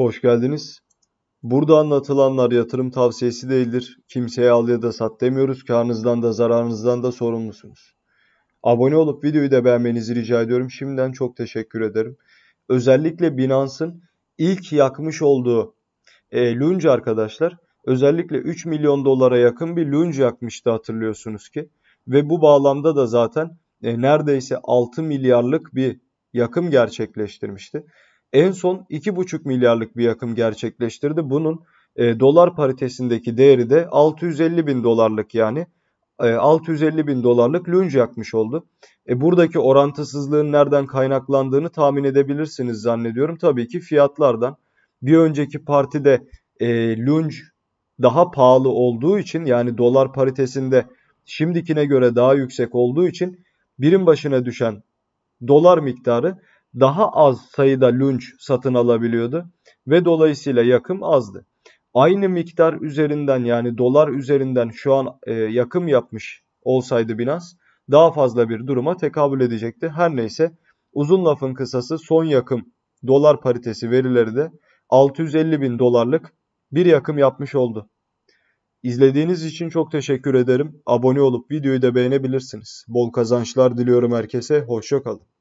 Hoş geldiniz. Burada anlatılanlar yatırım tavsiyesi değildir. Kimseye al ya da sat demiyoruz. Karnınızdan da zararınızdan da sorumlusunuz. Abone olup videoyu da beğenmenizi rica ediyorum. Şimdiden çok teşekkür ederim. Özellikle Binance'ın ilk yakmış olduğu e, Lunge arkadaşlar özellikle 3 milyon dolara yakın bir Lunge yakmıştı hatırlıyorsunuz ki. Ve bu bağlamda da zaten e, neredeyse 6 milyarlık bir yakım gerçekleştirmişti en son 2,5 milyarlık bir yakım gerçekleştirdi. Bunun e, dolar paritesindeki değeri de 650 bin dolarlık yani 650 e, bin dolarlık lünç yakmış oldu. E buradaki orantısızlığın nereden kaynaklandığını tahmin edebilirsiniz zannediyorum. Tabii ki fiyatlardan. Bir önceki partide e, lünç daha pahalı olduğu için yani dolar paritesinde şimdikine göre daha yüksek olduğu için birim başına düşen dolar miktarı daha az sayıda lunch satın alabiliyordu ve dolayısıyla yakım azdı. Aynı miktar üzerinden yani dolar üzerinden şu an e, yakım yapmış olsaydı Binance daha fazla bir duruma tekabül edecekti. Her neyse uzun lafın kısası son yakım dolar paritesi verileri de 650 bin dolarlık bir yakım yapmış oldu. İzlediğiniz için çok teşekkür ederim. Abone olup videoyu da beğenebilirsiniz. Bol kazançlar diliyorum herkese. Hoşçakalın.